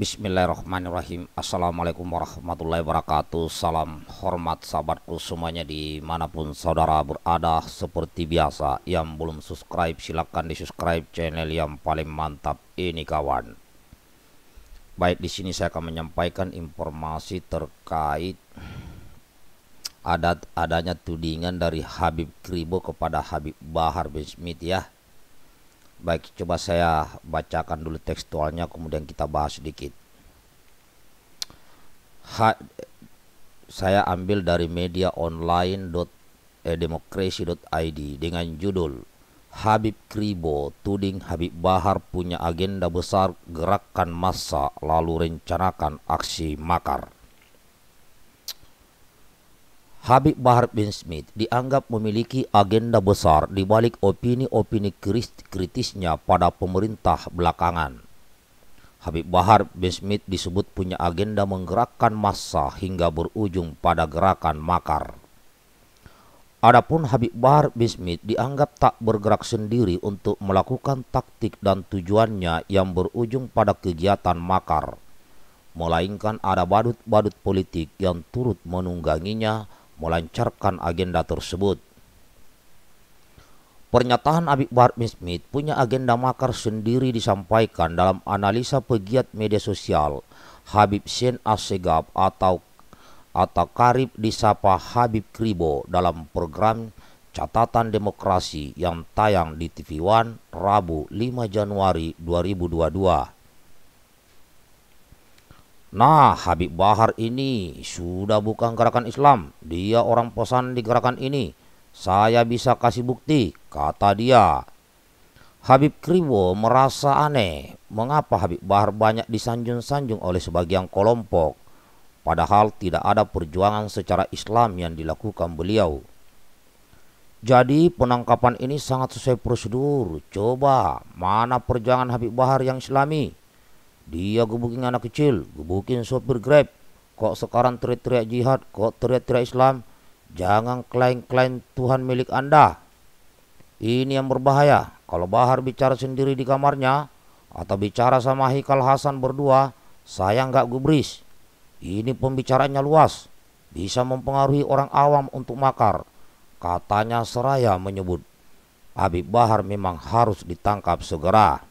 Bismillahirrahmanirrahim Assalamualaikum warahmatullahi wabarakatuh Salam hormat sahabatku semuanya dimanapun saudara berada Seperti biasa yang belum subscribe silahkan di subscribe channel yang paling mantap ini kawan Baik di sini saya akan menyampaikan informasi terkait adat adanya tudingan dari Habib Kribo kepada Habib Bahar bin Smith ya Baik, coba saya bacakan dulu tekstualnya kemudian kita bahas sedikit. Ha, saya ambil dari media online eh, Id dengan judul Habib Kribo tuding Habib Bahar punya agenda besar gerakan massa lalu rencanakan aksi makar. Habib Bahar bin Smith dianggap memiliki agenda besar di balik opini-opini kritisnya pada pemerintah belakangan. Habib Bahar bin Smith disebut punya agenda menggerakkan massa hingga berujung pada gerakan makar. Adapun Habib Bahar bin Smith dianggap tak bergerak sendiri untuk melakukan taktik dan tujuannya yang berujung pada kegiatan makar, melainkan ada badut-badut politik yang turut menungganginya melancarkan agenda tersebut. Pernyataan Habib Bartmi Smith punya agenda makar sendiri disampaikan dalam analisa pegiat media sosial Habib Sen Asegab atau atau Karib disapa Habib Kribo dalam program Catatan Demokrasi yang tayang di TV One Rabu 5 Januari 2022. Nah, Habib Bahar ini sudah bukan gerakan Islam. Dia orang pesan di gerakan ini. Saya bisa kasih bukti, kata dia. Habib Kriwo merasa aneh. Mengapa Habib Bahar banyak disanjung-sanjung oleh sebagian kelompok? Padahal tidak ada perjuangan secara Islam yang dilakukan beliau. Jadi penangkapan ini sangat sesuai prosedur. Coba, mana perjuangan Habib Bahar yang islami? Dia gebukin anak kecil, gebukin sopir grab. Kok sekarang teriak-teriak jihad, kok teriak-teriak Islam. Jangan klaim-klaim Tuhan milik Anda. Ini yang berbahaya. Kalau Bahar bicara sendiri di kamarnya, atau bicara sama Hikal Hasan berdua, saya nggak gubris. Ini pembicaranya luas, bisa mempengaruhi orang awam untuk makar. Katanya Seraya menyebut, Habib Bahar memang harus ditangkap segera.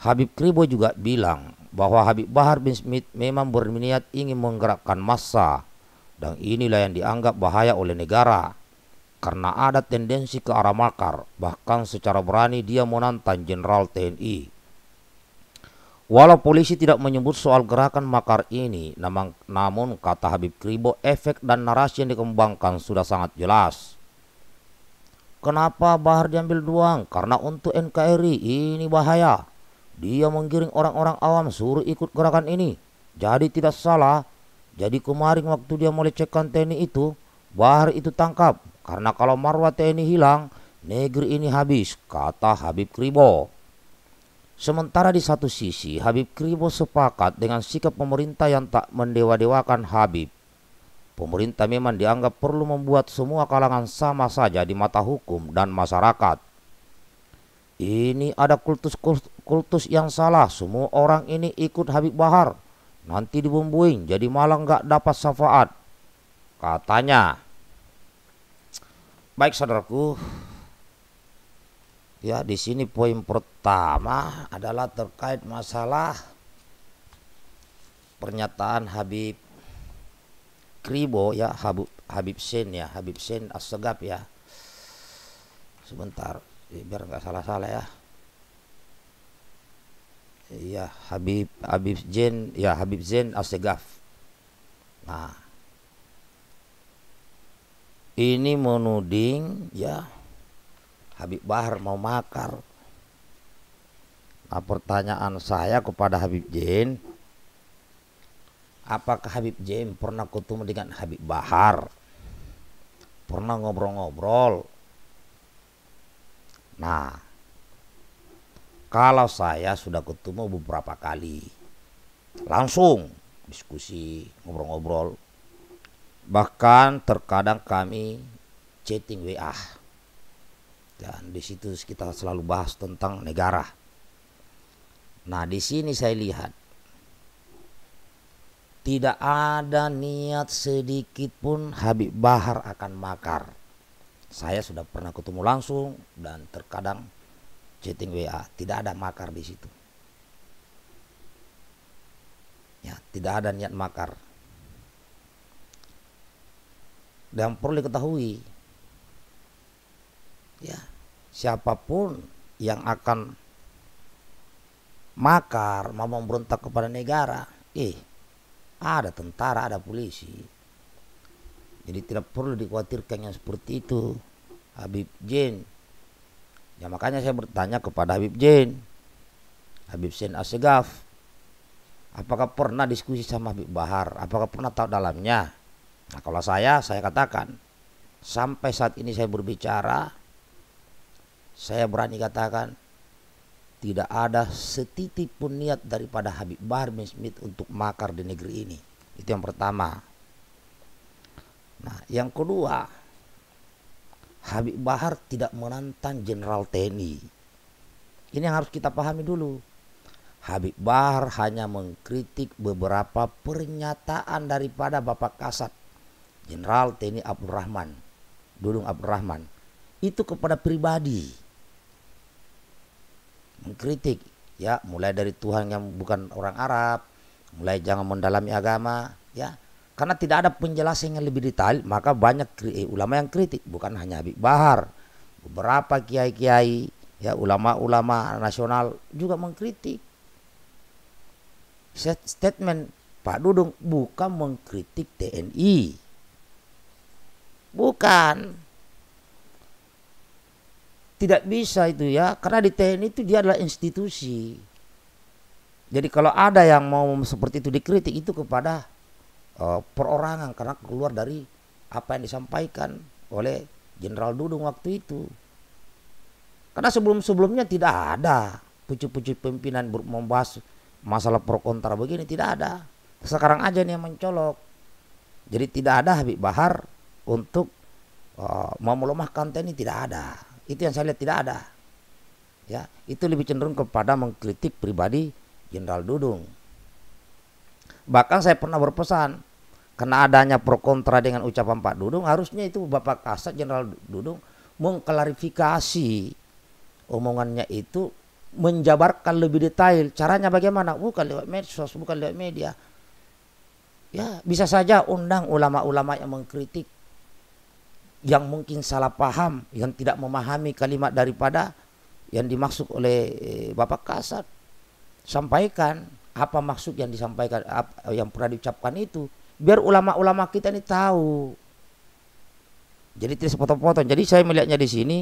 Habib Kribo juga bilang bahwa Habib Bahar bin Smith memang berniat ingin menggerakkan massa dan inilah yang dianggap bahaya oleh negara karena ada tendensi ke arah makar bahkan secara berani dia menantang Jenderal TNI. Walau polisi tidak menyebut soal gerakan makar ini namun, namun kata Habib Kribo efek dan narasi yang dikembangkan sudah sangat jelas. Kenapa Bahar diambil doang? Karena untuk NKRI ini bahaya. Dia menggiring orang-orang awam suruh ikut gerakan ini. Jadi tidak salah. Jadi kemarin waktu dia melecehkan TNI itu, Bahar itu tangkap. Karena kalau marwah TNI hilang, negeri ini habis, kata Habib Kribo. Sementara di satu sisi, Habib Kribo sepakat dengan sikap pemerintah yang tak mendewa-dewakan Habib. Pemerintah memang dianggap perlu membuat semua kalangan sama saja di mata hukum dan masyarakat. Ini ada kultus-kultus yang salah. Semua orang ini ikut Habib Bahar. Nanti dibumbuin jadi malah nggak dapat syafaat. Katanya. Baik saudaraku. Ya di sini poin pertama adalah terkait masalah pernyataan Habib Kribo ya Habib Habib Sen ya Habib Sen assegap ya. Sebentar biar nggak salah-salah ya iya Habib Habib Zain ya Habib Zain Assegaf nah ini menuding ya Habib Bahar mau makar nah pertanyaan saya kepada Habib Zain apakah Habib Zain pernah ketemu dengan Habib Bahar pernah ngobrol-ngobrol Nah, kalau saya sudah ketemu beberapa kali, langsung diskusi, ngobrol-ngobrol. Bahkan terkadang kami chatting WA. Dan di situ kita selalu bahas tentang negara. Nah, di sini saya lihat tidak ada niat sedikit pun Habib Bahar akan makar saya sudah pernah ketemu langsung dan terkadang chatting WA tidak ada makar di situ ya tidak ada niat makar dan perlu diketahui ya siapapun yang akan makar mau memberontak kepada negara eh ada tentara ada polisi jadi tidak perlu dikhawatirkan yang seperti itu. Habib Jain. Ya makanya saya bertanya kepada Habib Jain. Habib Sen Assegaf, Apakah pernah diskusi sama Habib Bahar? Apakah pernah tahu dalamnya? Nah, kalau saya, saya katakan. Sampai saat ini saya berbicara. Saya berani katakan. Tidak ada setitik pun niat daripada Habib Bahar bin Smith untuk makar di negeri ini. Itu yang pertama. Nah, yang kedua, Habib Bahar tidak menantang Jenderal TNI. Ini yang harus kita pahami dulu. Habib Bahar hanya mengkritik beberapa pernyataan daripada Bapak Kasat Jenderal TNI Abdul Rahman, Dudung Abdul Rahman. Itu kepada pribadi. Mengkritik ya mulai dari Tuhan yang bukan orang Arab, mulai jangan mendalami agama, ya karena tidak ada penjelasan yang lebih detail, maka banyak eh, ulama yang kritik, bukan hanya Habib Bahar. Beberapa kiai-kiai, ya ulama-ulama nasional juga mengkritik. Statement Pak Dudung bukan mengkritik TNI. Bukan. Tidak bisa itu ya, karena di TNI itu dia adalah institusi. Jadi kalau ada yang mau seperti itu dikritik itu kepada uh, perorangan karena keluar dari apa yang disampaikan oleh Jenderal Dudung waktu itu. Karena sebelum-sebelumnya tidak ada pucuk-pucuk pimpinan membahas masalah pro kontra begini tidak ada. Sekarang aja nih yang mencolok. Jadi tidak ada Habib Bahar untuk uh, eh, mau melemahkan TNI tidak ada. Itu yang saya lihat tidak ada. Ya, itu lebih cenderung kepada mengkritik pribadi Jenderal Dudung. Bahkan saya pernah berpesan, karena adanya pro kontra dengan ucapan Pak Dudung, harusnya itu Bapak Kasat Jenderal Dudung mengklarifikasi omongannya itu menjabarkan lebih detail caranya bagaimana bukan lewat medsos bukan lewat media ya bisa saja undang ulama-ulama yang mengkritik yang mungkin salah paham yang tidak memahami kalimat daripada yang dimaksud oleh eh, Bapak Kasat sampaikan apa maksud yang disampaikan yang pernah diucapkan itu biar ulama-ulama kita ini tahu jadi tidak sepotong-potong jadi saya melihatnya di sini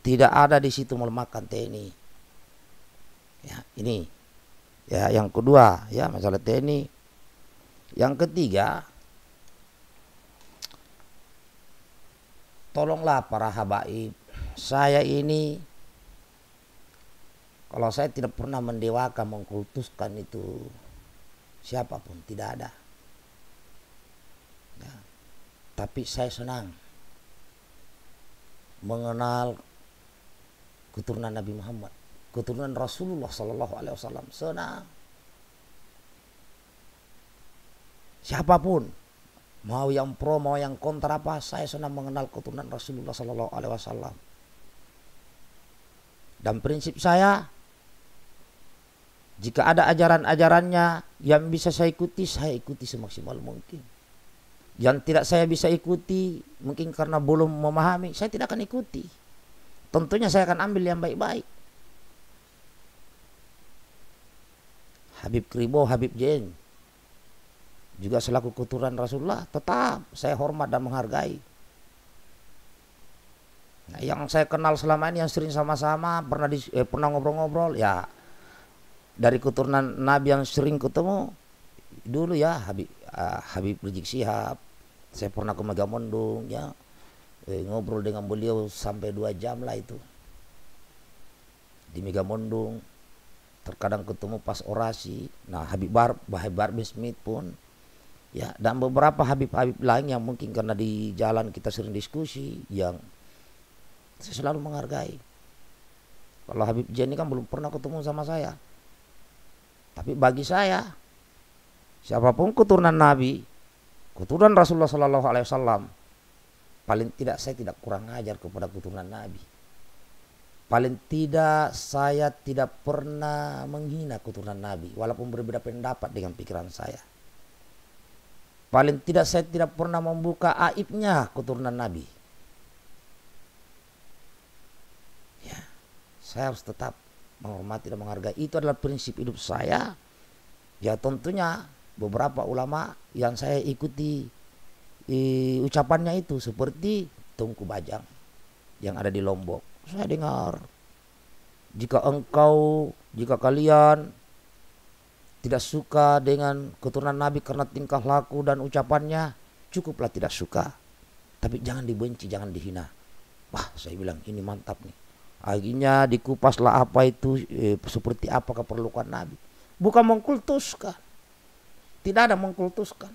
tidak ada di situ melemahkan TNI ya ini ya yang kedua ya masalah TNI yang ketiga tolonglah para habaib saya ini kalau saya tidak pernah mendewakan, mengkultuskan itu siapapun, tidak ada. Ya. Tapi saya senang mengenal keturunan Nabi Muhammad, keturunan Rasulullah Sallallahu Alaihi Wasallam. Senang. Siapapun, mau yang pro, mau yang kontra apa, saya senang mengenal keturunan Rasulullah Sallallahu Alaihi Wasallam. Dan prinsip saya jika ada ajaran-ajarannya yang bisa saya ikuti, saya ikuti semaksimal mungkin. Yang tidak saya bisa ikuti, mungkin karena belum memahami, saya tidak akan ikuti. Tentunya saya akan ambil yang baik-baik. Habib Kribo, Habib Jeng, juga selaku keturunan Rasulullah, tetap saya hormat dan menghargai. Nah, yang saya kenal selama ini yang sering sama-sama pernah di, eh, pernah ngobrol-ngobrol, ya dari keturunan Nabi yang sering ketemu dulu ya Habib uh, Habib Rizik Sihab saya pernah ke Megamondong ya eh, ngobrol dengan beliau sampai dua jam lah itu di Megamondong terkadang ketemu pas orasi nah Habib Bar Habib Barbin Smith pun ya dan beberapa Habib-Habib lain yang mungkin karena di jalan kita sering diskusi yang saya selalu menghargai kalau Habib Jenny kan belum pernah ketemu sama saya tapi bagi saya siapapun keturunan Nabi, keturunan Rasulullah Shallallahu Alaihi Wasallam, paling tidak saya tidak kurang ajar kepada keturunan Nabi. Paling tidak saya tidak pernah menghina keturunan Nabi walaupun berbeda pendapat dengan pikiran saya. Paling tidak saya tidak pernah membuka aibnya keturunan Nabi. Ya, saya harus tetap menghormati dan menghargai itu adalah prinsip hidup saya ya tentunya beberapa ulama yang saya ikuti i, ucapannya itu seperti Tungku Bajang yang ada di Lombok saya dengar jika engkau jika kalian tidak suka dengan keturunan Nabi karena tingkah laku dan ucapannya cukuplah tidak suka tapi jangan dibenci jangan dihina wah saya bilang ini mantap nih Akhirnya dikupaslah apa itu eh, seperti apa keperluan Nabi. Bukan mengkultuskan. Tidak ada mengkultuskan.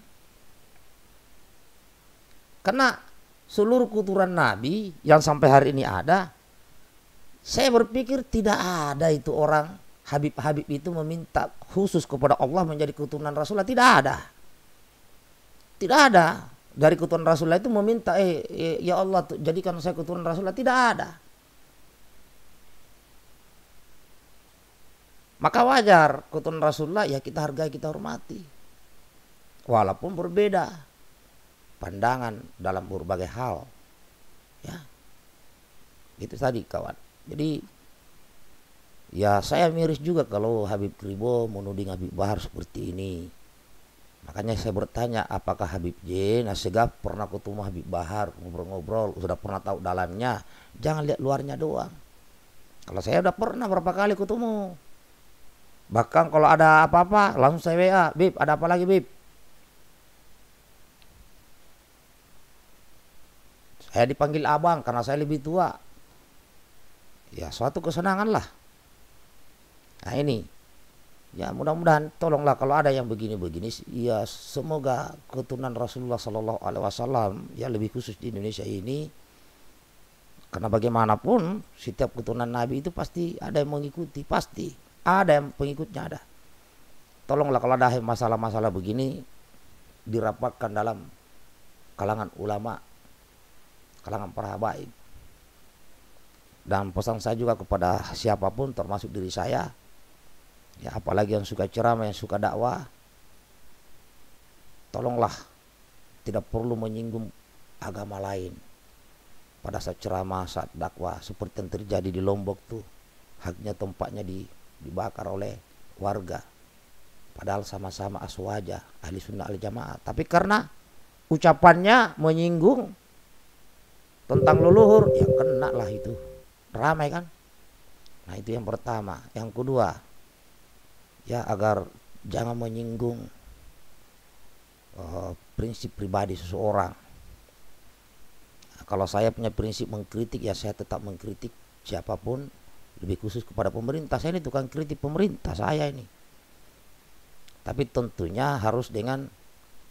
Karena seluruh kuturan Nabi yang sampai hari ini ada, saya berpikir tidak ada itu orang Habib-Habib itu meminta khusus kepada Allah menjadi keturunan Rasulullah. Tidak ada. Tidak ada dari keturunan Rasulullah itu meminta, eh, eh ya Allah jadikan saya keturunan Rasulullah. Tidak ada. Maka wajar keturunan Rasulullah ya kita hargai, kita hormati. Walaupun berbeda pandangan dalam berbagai hal. Ya. Itu tadi kawan. Jadi ya saya miris juga kalau Habib Kribo menuding Habib Bahar seperti ini. Makanya saya bertanya apakah Habib J Nasegaf pernah ketemu Habib Bahar ngobrol-ngobrol sudah pernah tahu dalamnya jangan lihat luarnya doang. Kalau saya sudah pernah berapa kali ketemu Bahkan kalau ada apa-apa langsung saya WA, Bib, ada apa lagi Bib? Saya dipanggil abang karena saya lebih tua. Ya suatu kesenangan lah. Nah ini. Ya mudah-mudahan tolonglah kalau ada yang begini-begini ya semoga keturunan Rasulullah Sallallahu Alaihi Wasallam ya lebih khusus di Indonesia ini karena bagaimanapun setiap keturunan Nabi itu pasti ada yang mengikuti pasti ada yang pengikutnya ada. Tolonglah kalau ada masalah-masalah begini dirapatkan dalam kalangan ulama, kalangan para habaib. Dan pesan saya juga kepada siapapun termasuk diri saya, ya apalagi yang suka ceramah, yang suka dakwah, tolonglah tidak perlu menyinggung agama lain pada saat ceramah, saat dakwah seperti yang terjadi di Lombok tuh haknya tempatnya di dibakar oleh warga padahal sama-sama aswaja ahli sunnah al jamaah tapi karena ucapannya menyinggung tentang leluhur yang kena lah itu ramai kan nah itu yang pertama yang kedua ya agar jangan menyinggung uh, prinsip pribadi seseorang nah, kalau saya punya prinsip mengkritik ya saya tetap mengkritik siapapun lebih khusus kepada pemerintah saya ini tukang kritik pemerintah saya ini tapi tentunya harus dengan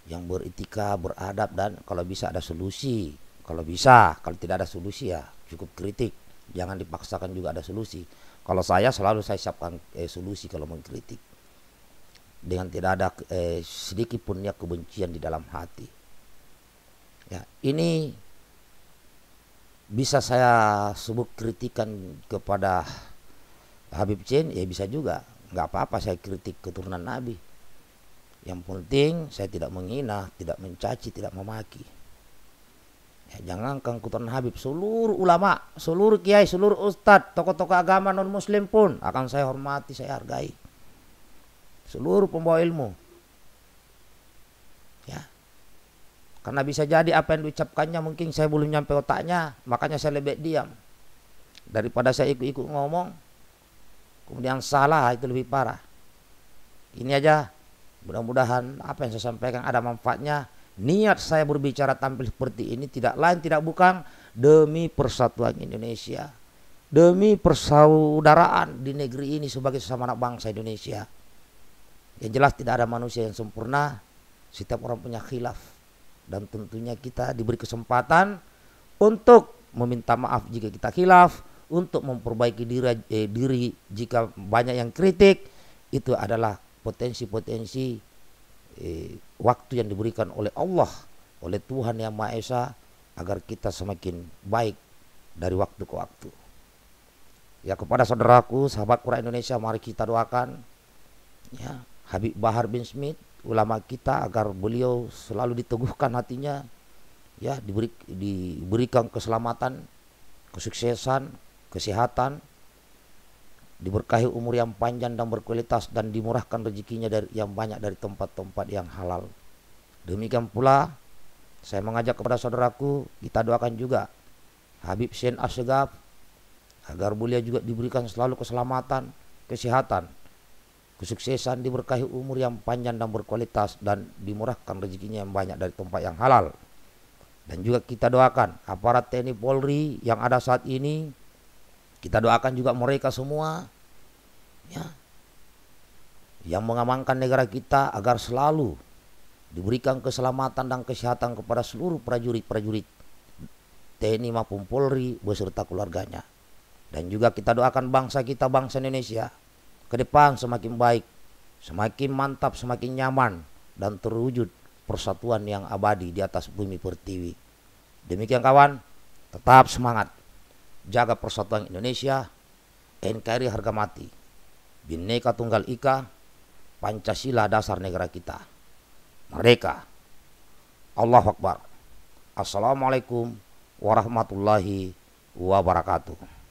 yang beretika beradab dan kalau bisa ada solusi kalau bisa kalau tidak ada solusi ya cukup kritik jangan dipaksakan juga ada solusi kalau saya selalu saya siapkan eh, solusi kalau mengkritik dengan tidak ada eh, sedikit pun ya kebencian di dalam hati ya ini bisa saya sebut kritikan kepada Habib Chen ya bisa juga nggak apa-apa saya kritik keturunan Nabi yang penting saya tidak menghina tidak mencaci tidak memaki ya, jangan kang keturunan Habib seluruh ulama seluruh kiai seluruh ustadz tokoh-tokoh agama non muslim pun akan saya hormati saya hargai seluruh pembawa ilmu Karena bisa jadi apa yang diucapkannya mungkin saya belum nyampe otaknya, makanya saya lebih diam. Daripada saya ikut-ikut ngomong, kemudian salah itu lebih parah. Ini aja, mudah-mudahan apa yang saya sampaikan ada manfaatnya. Niat saya berbicara tampil seperti ini tidak lain tidak bukan demi persatuan Indonesia. Demi persaudaraan di negeri ini sebagai sesama anak bangsa Indonesia. Yang jelas tidak ada manusia yang sempurna, setiap orang punya khilaf dan tentunya kita diberi kesempatan untuk meminta maaf jika kita khilaf, untuk memperbaiki diri, eh, diri jika banyak yang kritik itu adalah potensi-potensi eh, waktu yang diberikan oleh Allah, oleh Tuhan yang Maha Esa agar kita semakin baik dari waktu ke waktu. Ya kepada saudaraku, sahabat Quran Indonesia, mari kita doakan ya Habib Bahar bin Smith ulama kita agar beliau selalu diteguhkan hatinya ya diberi diberikan keselamatan, kesuksesan, kesehatan, diberkahi umur yang panjang dan berkualitas dan dimurahkan rezekinya dari yang banyak dari tempat-tempat yang halal. Demikian pula saya mengajak kepada saudaraku kita doakan juga Habib Sen Assegaf agar beliau juga diberikan selalu keselamatan, kesehatan, kesuksesan diberkahi umur yang panjang dan berkualitas dan dimurahkan rezekinya yang banyak dari tempat yang halal. Dan juga kita doakan aparat TNI Polri yang ada saat ini kita doakan juga mereka semua ya yang mengamankan negara kita agar selalu diberikan keselamatan dan kesehatan kepada seluruh prajurit-prajurit TNI maupun Polri beserta keluarganya. Dan juga kita doakan bangsa kita bangsa Indonesia ke depan semakin baik, semakin mantap, semakin nyaman dan terwujud persatuan yang abadi di atas bumi pertiwi. Demikian kawan, tetap semangat. Jaga persatuan Indonesia, NKRI harga mati. Bhinneka Tunggal Ika, Pancasila dasar negara kita. Mereka, Allah Akbar. Assalamualaikum warahmatullahi wabarakatuh.